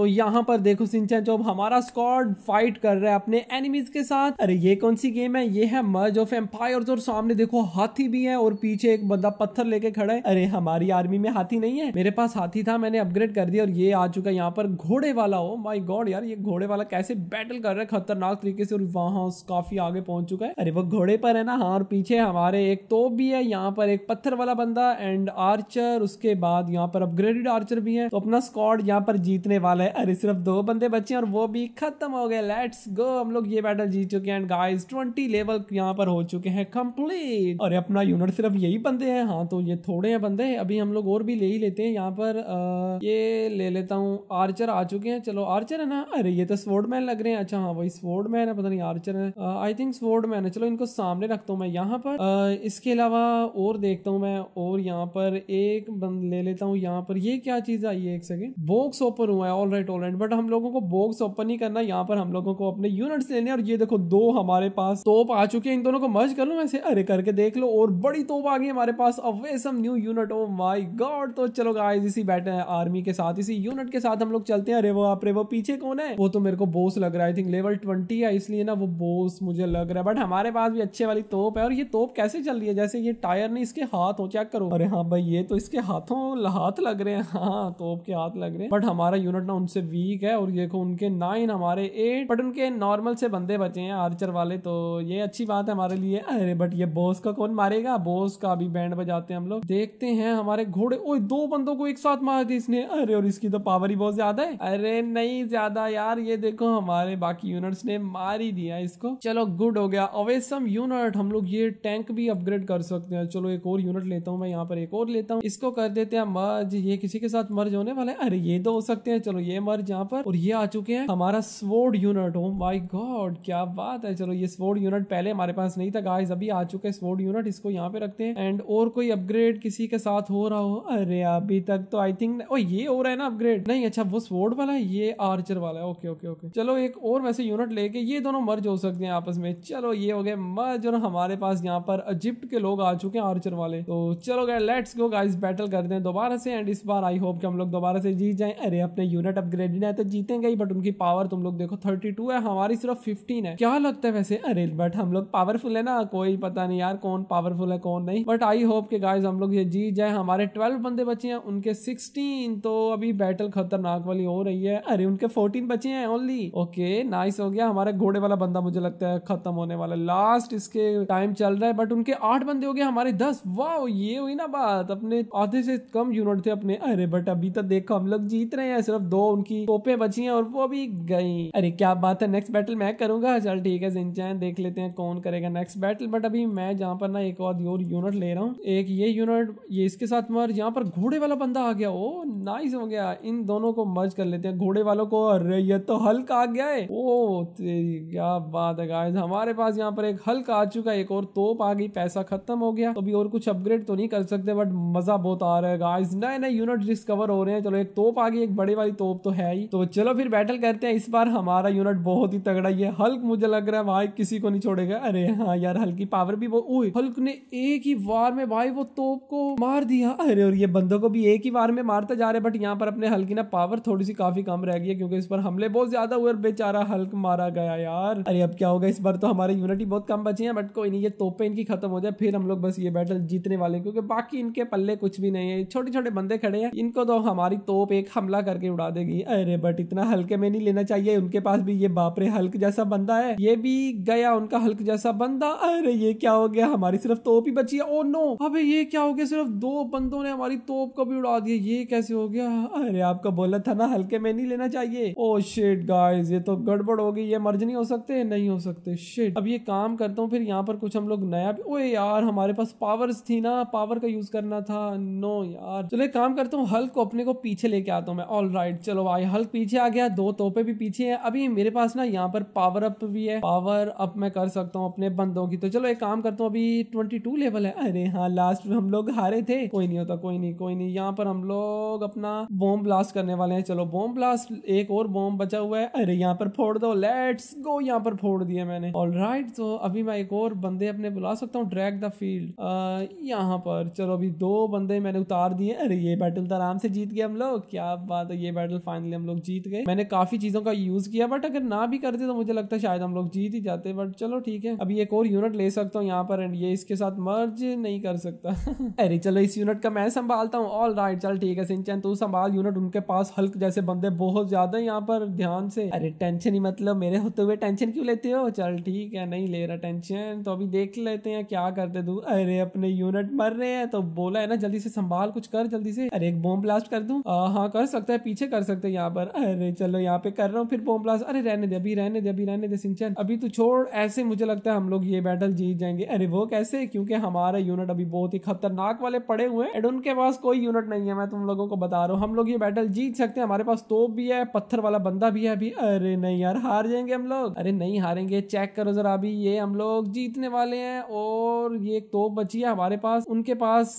तो यहाँ पर देखो सिंचन जो हमारा स्कॉड फाइट कर रहा है अपने एनिमीज के साथ अरे ये कौन सी गेम है ये है मर्ज ऑफ एम्पायर और सामने देखो हाथी भी है और पीछे एक बंदा पत्थर लेके खड़ा है अरे हमारी आर्मी में हाथी नहीं है मेरे पास हाथी था मैंने अपग्रेड कर दिया और ये आ चुका है यहाँ पर घोड़े वाला हो माई गॉड यार ये घोड़े वाला कैसे बैटल कर रहा है खतरनाक तरीके से और वहां काफी आगे पहुंच चुका है अरे वो घोड़े पर है ना हाँ और पीछे हमारे एक तोप भी है यहाँ पर एक पत्थर वाला बंदा एंड आर्चर उसके बाद यहाँ पर अपग्रेडेड आर्चर भी है तो अपना स्कॉड यहाँ पर जीतने वाला है अरे सिर्फ दो बंदे बचे और वो भी खत्म हो गए लेट्स गो हम लोग ये बैटल जीत चुके हैं गाइस लेवल यहाँ पर हो चुके हैं कंप्लीट और अपना यूनिट सिर्फ यही बंदे हैं हाँ तो ये थोड़े हैं बंदे अभी हम लोग और भी ले ही लेते हैं यहाँ पर आ, ये ले लेता हूँ आर्चर आ चुके हैं चलो आर्चर है ना अरे ये तो स्वर्ड मैन लग रहे हैं अच्छा हाँ वही स्वर्ड मैन है पता नहीं आर्चर है आई थिंक स्वर्ड मैन है चलो इनको सामने रखता हूँ मैं यहाँ पर इसके अलावा और देखता हूँ मैं और यहाँ पर एक बंद ले लेता हूँ यहाँ पर ये क्या चीज आई है एक सेकेंड बॉक्स ओपन हुआ है ऑलरेडी है टोलेंट बट हम लोगों को बॉक्स ओपन ही करना यहाँ पर हम लोगों को अपने यूनिट्स लेने और ये देखो दो हमारे पास तोप आ चुके हैं इन दोनों को मर्ज कर लो ऐसे अरे करके देख लो और बड़ी तोप आ गई हमारे पास awesome new unit oh my god तो चलो गाइस इसी बैठे हैं आर्मी के साथ इसी यूनिट के साथ हम लोग चलते हैं अरे वो आप वो पीछे कौन है वो तो मेरे को बोस लग रहा है आई थिंक लेवल ट्वेंटी है इसलिए ना वो बोस मुझे लग रहा है बट हमारे पास भी अच्छे वाली तोप है और ये तोप कैसे चल रही है जैसे ये टायर नहीं इसके हाथ हो चेक करो अरे हाँ भाई ये तो इसके हाथों हाथ लग रहे हैं हाँ तोप के हाथ लग रहे हैं बट हमारा यूनिट ना हमसे वीक है और देखो उनके नाइन हमारे एट बट उनके नॉर्मल से बंदे बचे हैं आर्चर वाले तो ये अच्छी बात है हमारे लिए अरे बट ये बोस का कौन मारेगा बोस का भी बैंड बजाते हैं हम लोग देखते हैं हमारे घोड़े ओ दो बंदों को एक साथ मार दी इसने अरे और इसकी तो पावर ही बहुत ज्यादा है अरे नहीं ज्यादा यार ये देखो हमारे बाकी यूनिट्स ने मार ही दिया इसको चलो गुड हो गया अवेसम यूनिट हम लोग ये टैंक भी अपग्रेड कर सकते हैं चलो एक और यूनिट लेता हूँ मैं यहाँ पर एक और लेता हूँ इसको कर देते हैं मर्ज ये किसी के साथ मर्ज होने वाले अरे ये तो हो सकते हैं चलो ये हमारे जहाँ पर और ये आ चुके हैं हमारा स्वोर्ड यूनिट हो माई गॉड क्या बात है चलो ये स्वोर्ड यूनिट पहले हमारे पास नहीं था गाइस अभी आ चुके हैं स्वोर्ड यूनिट इसको यहाँ पे रखते हैं एंड और कोई अपग्रेड किसी के साथ हो रहा हो अरे अभी तक तो आई थिंक ओ ये हो रहा है ना अपग्रेड नहीं अच्छा वो स्वोर्ड वाला है ये आर्चर वाला है ओके ओके ओके चलो एक और वैसे यूनिट लेके ये दोनों मर्ज हो सकते हैं आपस में चलो ये हो गए मर्ज और हमारे पास यहाँ पर इजिप्ट के लोग आ चुके हैं आर्चर वाले तो चलो गए लेट्स गो गाइज बैटल करते हैं दोबारा से एंड इस बार आई होप कि हम लोग दोबारा से जीत जाए अरे अपने यूनिट अपग्रेडेड है तो जीतेंगे ही बट उनकी पावर तुम लोग देखो थर्टी टू है हमारी सिर्फ फिफ्टीन है क्या लगता है वैसे अरे बट हम लोग पावरफुल है ना कोई पता नहीं यार कौन पावरफुल है कौन नहीं बट आई होप के गाइज हम लोग ये जीत जाए हमारे ट्वेल्व बंदे बचे हैं उनके सिक्सटीन तो अभी बैटल खतरनाक वाली हो रही है अरे उनके फोर्टीन बचे हैं ओनली ओके नाइस हो गया हमारे घोड़े वाला बंदा मुझे लगता है खत्म होने वाला लास्ट इसके टाइम चल रहा है बट उनके आठ बंदे हो गए हमारे दस वाह ये हुई ना बात अपने आधे से कम यूनिट थे अपने अरे बट अभी तो देखो हम लोग जीत रहे हैं सिर्फ दो उनकी तोपें बची हैं और वो भी गई अरे क्या बात है नेक्स्ट बैटल मैं करूंगा चल ठीक है जिनचैन देख लेते हैं कौन करेगा नेक्स्ट बैटल बट अभी मैं जहाँ पर ना एक और यूनिट ले रहा हूँ एक ये यूनिट ये इसके साथ मर यहाँ पर घोड़े वाला बंदा आ गया ओ नाइस हो गया इन दोनों को मर्ज कर लेते हैं घोड़े वालों को अरे ये तो हल्क आ गया है ओ तेरी क्या बात है गाइस हमारे पास यहाँ पर एक हल्क आ चुका है एक और तोप आ गई पैसा खत्म हो गया अभी और कुछ अपग्रेड तो नहीं कर सकते बट मजा बहुत आ रहा है गाइस नए नए यूनिट डिस्कवर हो रहे हैं चलो एक तोप आ गई एक बड़े वाली तोप तो है ही तो चलो फिर बैटल करते हैं इस बार हमारा यूनिट बहुत ही तगड़ा ही है हल्क मुझे लग रहा है भाई किसी को नहीं छोड़ेगा अरे हाँ यार हल्की पावर भी वो हल्क ने एक ही वार में भाई वो तोप को मार दिया अरे और ये बंदों को भी एक ही वार में मारता जा रहा है बट यहाँ पर अपने हल्की ना पावर थोड़ी सी काफी कम रह गई है क्योंकि इस पर हमले बहुत ज्यादा हुए और बेचारा हल्क मारा गया यार अरे अब क्या होगा इस बार तो हमारे यूनिट ही बहुत कम बचे हैं बट कोई नहीं ये तोपे इनकी खत्म हो जाए फिर हम लोग बस ये बैटल जीतने वाले क्योंकि बाकी इनके पल्ले कुछ भी नहीं है छोटे छोटे बंदे खड़े हैं इनको तो हमारी तोप एक हमला करके उड़ा देगी लगी अरे बट इतना हल्के में नहीं लेना चाहिए उनके पास भी ये बापरे हल्क जैसा बंदा है ये भी गया उनका हल्क जैसा बंदा अरे ये क्या हो गया हमारी सिर्फ तोप ही बची है ओ oh नो अबे ये क्या हो गया सिर्फ दो बंदों ने हमारी तोप को भी उड़ा दिया ये कैसे हो गया अरे आपका बोला था ना हल्के में नहीं लेना चाहिए ओ शेट गाइस ये तो गड़बड़ हो गई ये मर्ज नहीं हो सकते नहीं हो सकते शेट अब ये काम करता हूँ फिर यहाँ पर कुछ हम लोग नया ओ यार हमारे पास पावर थी ना पावर का यूज करना था नो यार चलो काम करता हूँ हल्क को अपने को पीछे लेके आता हूँ मैं ऑल राइट चलो चलो भाई हल्क पीछे आ गया दो तोपे भी पीछे है अभी मेरे पास ना यहाँ पर पावर अप भी है पावर अप मैं कर सकता हूँ अपने बंदों की तो चलो एक काम करता हूँ अभी ट्वेंटी लेवल है अरे हाँ लास्ट में हम लोग हारे थे कोई नहीं होता कोई नहीं कोई नहीं यहाँ पर हम लोग अपना बॉम्ब ब्लास्ट करने वाले हैं चलो बॉम ब्लास्ट एक और बॉम्ब बचा हुआ है अरे यहाँ पर फोड़ दो लेट्स गो यहाँ पर फोड़ दिया मैंने ऑल right, तो अभी मैं एक और बंदे अपने बुला सकता हूँ ड्रैग द फील्ड यहाँ पर चलो अभी दो बंदे मैंने उतार दिए अरे ये बैटल तो आराम से जीत गए हम लोग क्या बात है ये बैटल फाइनली हम लोग जीत गए मैंने काफी चीजों का यूज किया बट अगर ना भी करते तो मुझे लगता है शायद हम लोग जीत ही जाते बट चलो ठीक है अभी एक और यूनिट ले सकता हूँ यहाँ पर एंड ये इसके साथ मर्ज नहीं कर सकता अरे चलो इस यूनिट का मैं संभालता हूँ ऑल राइट चल ठीक है सिंचन तू संभाल यूनिट उनके पास हल्क जैसे बंदे बहुत ज्यादा यहाँ पर ध्यान से अरे टेंशन ही मतलब मेरे होते हुए टेंशन क्यों लेते हो चल ठीक है नहीं ले रहा टेंशन तो अभी देख लेते हैं क्या करते तू अरे अपने यूनिट मर रहे हैं तो बोला है ना जल्दी से संभाल कुछ कर जल्दी से अरे एक बॉम्ब ब्लास्ट कर दू हाँ कर सकता है पीछे कर सकते हैं यहाँ पर अरे चलो यहाँ पे कर रहा हूँ फिर बोम ब्लास्ट अरे रहने दे अभी रहने दे अभी रहने दे सिंचन अभी तो छोड़ ऐसे मुझे लगता है हम लोग ये बैटल जीत जाएंगे अरे वो कैसे क्योंकि हमारा यूनिट अभी बहुत ही खतरनाक वाले पड़े हुए हैं एंड उनके पास कोई यूनिट नहीं है मैं तुम लोगों को बता रहा हूँ हम लोग ये बैटल जीत सकते हैं हमारे पास तोप भी है पत्थर वाला बंदा भी है अभी अरे नहीं यार हार जाएंगे हम लोग अरे नहीं हारेंगे चेक करो जरा अभी ये हम लोग जीतने वाले हैं और ये एक तोप बची है हमारे पास उनके पास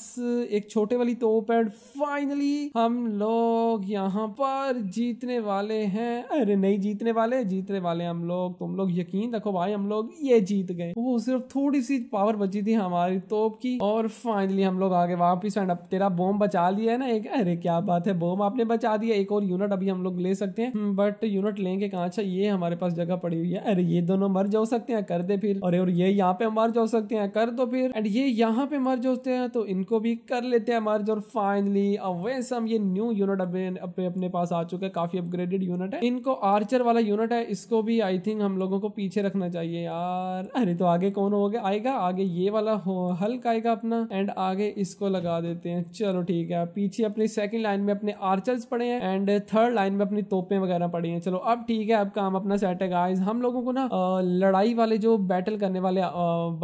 एक छोटे वाली तोप एंड फाइनली हम लोग यहाँ पर और जीतने वाले हैं अरे नहीं जीतने वाले जीतने वाले हम लोग तुम लोग यकीन रखो भाई हम लोग ये जीत गए वो सिर्फ थोड़ी सी पावर बची थी हमारी तोप की और फाइनली हम लोग आगे वापिस एंड अब तेरा बॉम्ब बचा लिया है ना एक अरे क्या बात है बॉम्ब आपने बचा दिया एक और यूनिट अभी हम लोग ले सकते हैं बट hmm, यूनिट लेंगे कहा अच्छा ये हमारे पास जगह पड़ी हुई है अरे ये दोनों मर जा सकते हैं कर दे फिर अरे और ये यहाँ पे मर जा सकते हैं कर दो फिर एंड ये यहाँ पे मर जाते हैं तो इनको भी कर लेते हैं मर्ज और फाइनली अवेसम ये न्यू यूनिट अपने अपने पास पास आ चुका है काफी अपग्रेडेड यूनिट है इनको आर्चर वाला यूनिट है इसको भी आई थिंक हम लोगों को पीछे रखना चाहिए यार अरे तो आगे कौन हो गया आएगा आगे ये वाला हल्क आएगा अपना एंड आगे इसको लगा देते हैं चलो ठीक है पीछे अपनी सेकंड लाइन में अपने आर्चर पड़े हैं एंड थर्ड लाइन में अपनी तोपे वगैरह पड़ी है चलो अब ठीक है अब काम अपना सेट है गाइज हम लोगों को ना लड़ाई वाले जो बैटल करने वाले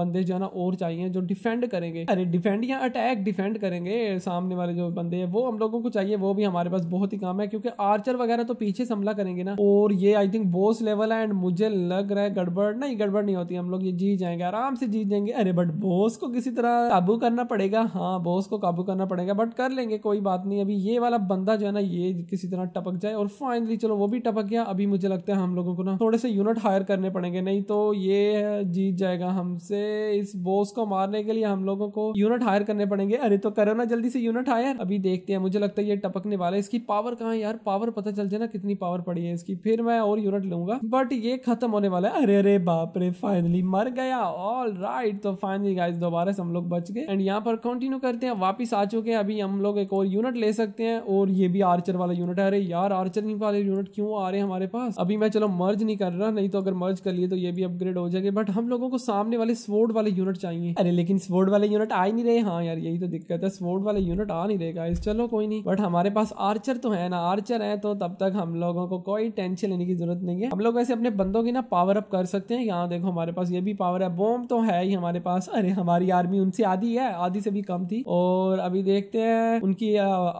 बंदे जो है ना और चाहिए जो डिफेंड करेंगे अरे डिफेंड या अटैक डिफेंड करेंगे सामने वाले जो बंदे हैं वो हम लोगों को चाहिए वो भी हमारे पास बहुत ही काम है क्योंकि आर्चर वगैरह तो पीछे से हमला करेंगे ना और ये आई थिंक बोस लेवल है एंड मुझे लग रहा है गड़बड़ नहीं गड़बड़ नहीं होती हम लोग ये जीत जाएंगे आराम से जीत जाएंगे अरे बट बोस को किसी तरह काबू करना पड़ेगा हाँ बोस को काबू करना पड़ेगा बट कर लेंगे कोई बात नहीं अभी ये वाला बंदा जो है ना ये किसी तरह टपक जाए और फाइनली चलो वो भी टपक गया अभी मुझे लगता है हम लोगों को ना थोड़े से यूनिट हायर करने पड़ेंगे नहीं तो ये जीत जाएगा हमसे इस बोस को मारने के लिए हम लोगों को यूनिट हायर करने पड़ेंगे अरे तो करो ना जल्दी से यूनिट हायर अभी देखते हैं मुझे लगता है ये टपकने वाला है इसकी पावर कहाँ है यार पावर पता चल जाए ना कितनी पावर पड़ी है इसकी फिर मैं और यूनिट लूंगा बट ये खत्म होने वाला है अरे अरे बाप रे फाइनली मर गया ऑल राइट तो फाइनली गाइस दोबारा से हम लोग बच गए एंड यहाँ पर कंटिन्यू करते हैं वापस आ चुके हैं अभी हम लोग एक और यूनिट ले सकते हैं और ये भी आर्चर वाला यूनिट है अरे यार आर्चर वाले यूनिट क्यों आ रहे हैं हमारे पास अभी मैं चलो मर्ज नहीं कर रहा नहीं तो अगर मर्ज कर लिए तो ये भी अपग्रेड हो जाएगा बट हम लोगों को सामने वाले स्वोर्ड वाले यूनिट चाहिए अरे लेकिन स्वोर्ड वाले यूनिट आ नहीं रहे हाँ यार यही तो दिक्कत है स्वोर्ड वाले यूनिट आ नहीं रहेगा चलो कोई नहीं बट हमारे पास आर्चर तो है ना आर्चर मैनेजर है तो तब तक हम लोगों को कोई टेंशन लेने की जरूरत नहीं है हम लोग वैसे अपने बंदों की ना पावर अप कर सकते हैं यहाँ देखो हमारे पास ये भी पावर है बॉम्ब तो है ही हमारे पास अरे हमारी आर्मी उनसे आधी है आधी से भी कम थी और अभी देखते हैं उनकी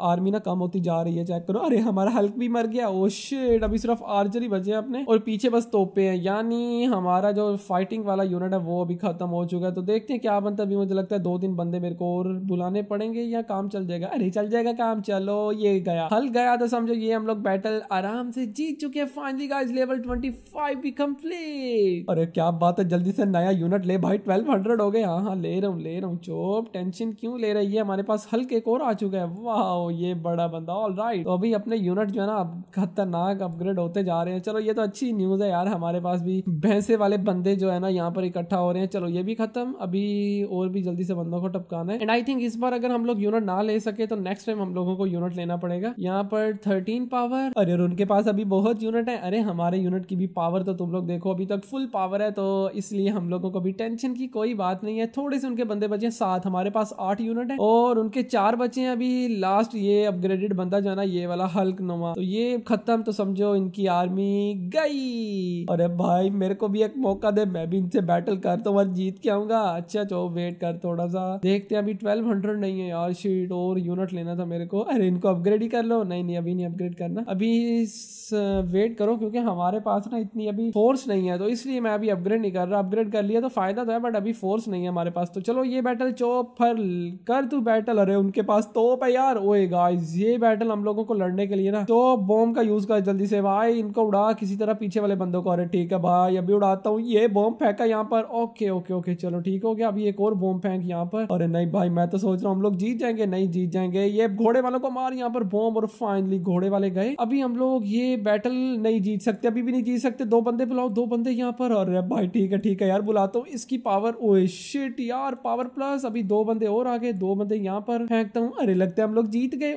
आर्मी ना कम होती जा रही है चेक करो अरे हमारा हल्क भी मर गया ओ oh शेड अभी सिर्फ आर्जर ही बचे अपने और पीछे बस तोपे हैं यानी हमारा जो फाइटिंग वाला यूनिट है वो अभी खत्म हो चुका है तो देखते हैं क्या बनता है अभी मुझे लगता है दो तीन बंदे मेरे को और बुलाने पड़ेंगे या काम चल जाएगा अरे चल जाएगा काम चलो ये गया हल गया तो समझो ये ये हम लोग बैटल आराम से जीत चुके हैं फाइनली गाइस लेवल 25 भी कंप्लीट अरे क्या बात है जल्दी से नया यूनिट ले भाई 1200 हो गए हाँ हाँ ले रहा हूँ ले रहा हूँ चोप टेंशन क्यों ले रही है हमारे पास हल्के कोर आ चुका है वाह ये बड़ा बंदा ऑल राइट तो अभी अपने यूनिट जो है ना खतरनाक अपग्रेड होते जा रहे हैं चलो ये तो अच्छी न्यूज है यार हमारे पास भी भैंसे वाले बंदे जो है ना यहाँ पर इकट्ठा हो रहे हैं चलो ये भी खत्म अभी और भी जल्दी से बंदों को टपकाना है एंड आई थिंक इस बार अगर हम लोग यूनिट ना ले सके तो नेक्स्ट टाइम हम लोगों को यूनिट लेना पड़ेगा यहाँ पर थर्टीन ग्रीन पावर अरे और उनके पास अभी बहुत यूनिट है अरे हमारे यूनिट की भी पावर तो तुम लोग देखो अभी तक फुल पावर है तो इसलिए हम लोगों को भी टेंशन की कोई बात नहीं है थोड़े से उनके बंदे बचे सात हमारे पास आठ यूनिट है और उनके चार बचे हैं अभी लास्ट ये अपग्रेडेड बंदा जाना ये वाला हल्क नुमा तो ये खत्म तो समझो इनकी आर्मी गई अरे भाई मेरे को भी एक मौका दे मैं भी इनसे बैटल कर तो और जीत के आऊंगा अच्छा चो वेट कर थोड़ा सा देखते हैं अभी ट्वेल्व हंड्रेड नहीं है यार शीट और यूनिट लेना था मेरे को अरे इनको अपग्रेड ही कर लो नहीं नहीं अभी नहीं अपग्रेड क्रिएट करना अभी वेट करो क्योंकि हमारे पास ना इतनी अभी फोर्स नहीं है तो इसलिए मैं अभी अपग्रेड नहीं कर रहा अपग्रेड कर लिया तो फायदा तो है बट अभी फोर्स नहीं है हमारे पास तो चलो ये बैटल चोप फर कर तू बैटल अरे उनके पास तो पे यार ओए गाइस ये बैटल हम लोगों को लड़ने के लिए ना तो बॉम्ब का यूज कर जल्दी से भाई इनको उड़ा किसी तरह पीछे वाले बंदों को अरे ठीक है भाई अभी उड़ाता हूँ ये बॉम्ब फेंका यहाँ पर ओके ओके ओके चलो ठीक हो गया अभी एक और बॉम्ब फेंक यहाँ पर अरे नहीं भाई मैं तो सोच रहा हूँ हम लोग जीत जाएंगे नहीं जीत जाएंगे ये घोड़े वालों को मार यहाँ पर बॉम्ब और फाइनली घोड़े घोड़े वाले गए अभी हम लोग ये बैटल नहीं जीत सकते अभी भी नहीं जीत सकते दो बंदे बुलाओ दो बंदे यहाँ पर और भाई ठीक है ठीक है यार बुलाता हूँ इसकी पावर ओ शिट यार पावर प्लस अभी दो बंदे और आ गए दो बंदे यहाँ पर फेंकता हूँ अरे लगता है हम लोग जीत गए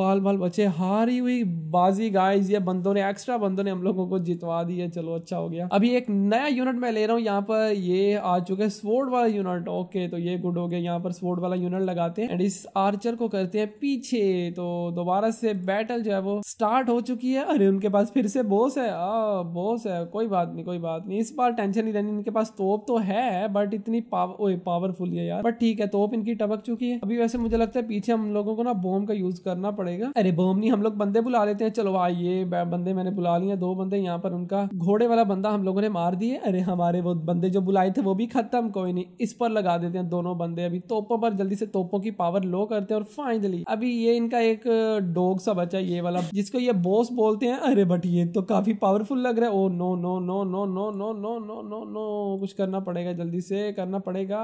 बाल बाल बचे हारी हुई बाजी गाइज ये बंदों ने एक्स्ट्रा बंदों ने हम लोगों को जितवा दिया चलो अच्छा हो गया अभी एक नया यूनिट मैं ले रहा हूँ यहाँ पर ये आ चुके स्वोर्ड वाला यूनिट ओके तो ये गुड हो गया यहाँ पर स्वोर्ड वाला यूनिट लगाते हैं एंड इस आर्चर को करते हैं पीछे तो दोबारा से बैटल जो है है वो स्टार्ट हो चुकी है अरे उनके पास फिर से बोस है आ, बोस है कोई बात नहीं कोई बात नहीं इस बार टेंशन नहीं रहनी इनके पास तोप तो है बट इतनी पावर पावरफुल है यार बट ठीक है तोप इनकी टपक चुकी है अभी वैसे मुझे लगता है पीछे हम लोगों को ना बोम का यूज करना पड़ेगा अरे बोम नहीं हम लोग बंदे बुला लेते हैं चलो आइए बंदे मैंने बुला लिए दो बंदे यहाँ पर उनका घोड़े वाला बंदा हम लोगों ने मार दिए अरे हमारे वो बंदे जो बुलाए थे वो भी खत्म कोई नहीं इस पर लगा देते हैं दोनों बंदे अभी तोपों पर जल्दी से तोपों की पावर लो करते हैं और फाइनली अभी ये इनका एक डोग सा बचा ये वाला वाला जिसको ये बॉस बोलते हैं अरे बट ये तो काफी पावरफुल लग रहा है oh no no no no no no no no no no कुछ करना पड़ेगा जल्दी से करना पड़ेगा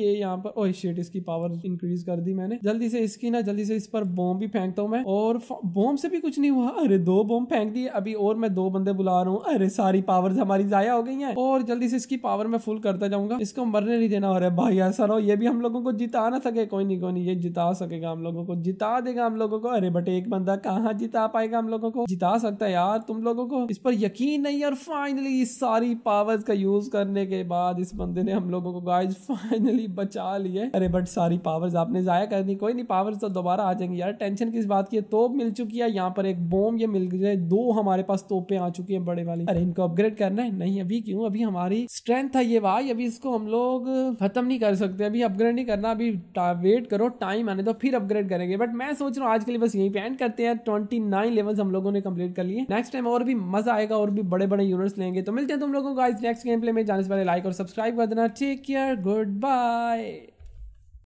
ये यहाँ पर ओह शिट इसकी पावर इंक्रीज कर दी मैंने जल्दी से इसकी ना जल्दी से इस पर बॉम्ब भी फेंकता हूँ मैं और बॉम्ब से भी कुछ नहीं हुआ अरे दो बॉम्ब फेंक दिए अभी और मैं दो बंदे बुला रहा हूँ अरे सारी पावर हमारी जाया हो गई है और जल्दी से इसकी पावर मैं फुल करता जाऊंगा इसको मरने नहीं देना अरे भाई ऐसा रहो ये भी हम लोगों को जिता ना सके कोई नहीं कोई नहीं ये जिता सकेगा हम लोगों को जिता देगा हम लोगों को अरे बट एक बंदा कहाँ जिता पाएगा हम लोगों को जिता सकता है यार तुम लोगों को इस पर यकीन नहीं और फाइनली इस सारी पावर्स का यूज करने के बाद इस बंदे ने हम लोगों को गाइज फाइनली बचा लिए अरे बट सारी पावर्स आपने जाया कर दी कोई नहीं पावर्स तो दोबारा आ जाएंगे यार टेंशन किस बात की है तोप मिल चुकी है यहाँ पर एक बोम ये मिल गए दो हमारे पास तोपे आ चुकी है बड़े वाली अरे इनको अपग्रेड करना है नहीं अभी क्यों अभी हमारी स्ट्रेंथ है ये भाई अभी इसको हम लोग खत्म नहीं कर सकते अभी अपग्रेड नहीं करना अभी वेट करो टाइम आने तो फिर अपग्रेड करेंगे बट मैं सोच रहा हूँ आज के लिए बस यही पे एंड करते हैं हैं ट्वेंटी नाइन लेवल हम लोगों ने कंप्लीट कर लिए नेक्स्ट टाइम और भी मजा आएगा और भी बड़े बड़े यूनिट्स लेंगे तो मिलते हैं तुम लोगों को आज नेक्स्ट गेम प्ले में जाने से पहले लाइक और सब्सक्राइब कर देना टेक केयर गुड बाय